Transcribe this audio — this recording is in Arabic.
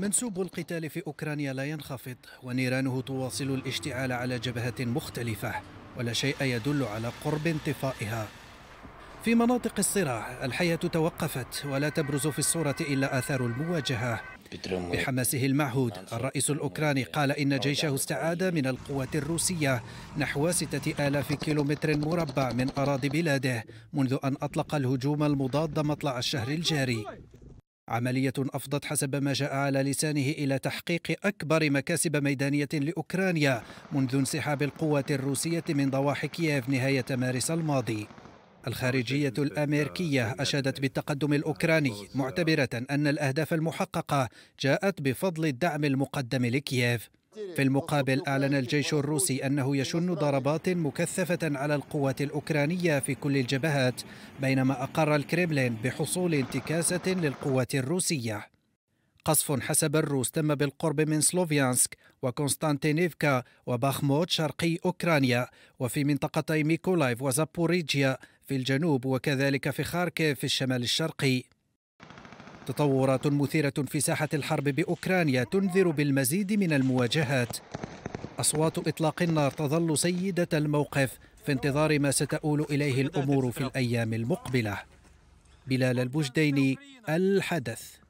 منسوب القتال في أوكرانيا لا ينخفض ونيرانه تواصل الاشتعال على جبهات مختلفة ولا شيء يدل على قرب انطفائها في مناطق الصراع الحياة توقفت ولا تبرز في الصورة إلا آثار المواجهة بحماسه المعهود الرئيس الأوكراني قال إن جيشه استعاد من القوات الروسية نحو ستة آلاف كيلومتر مربع من أراضي بلاده منذ أن أطلق الهجوم المضاد مطلع الشهر الجاري عملية أفضت حسب ما جاء على لسانه إلى تحقيق أكبر مكاسب ميدانية لأوكرانيا منذ انسحاب القوات الروسية من ضواحي كييف نهاية مارس الماضي الخارجية الأمريكية أشادت بالتقدم الأوكراني معتبرة أن الأهداف المحققة جاءت بفضل الدعم المقدم لكييف في المقابل أعلن الجيش الروسي أنه يشن ضربات مكثفة على القوات الأوكرانية في كل الجبهات بينما أقر الكريملين بحصول انتكاسة للقوات الروسية قصف حسب الروس تم بالقرب من سلوفيانسك وكونستانتينيفكا وباخموت شرقي أوكرانيا وفي منطقتي ميكولايف وزابوريجيا في الجنوب وكذلك في خاركيف في الشمال الشرقي تطورات مثيرة في ساحة الحرب بأوكرانيا تنذر بالمزيد من المواجهات أصوات إطلاق النار تظل سيدة الموقف في انتظار ما ستؤول إليه الأمور في الأيام المقبلة بلال البجديني الحدث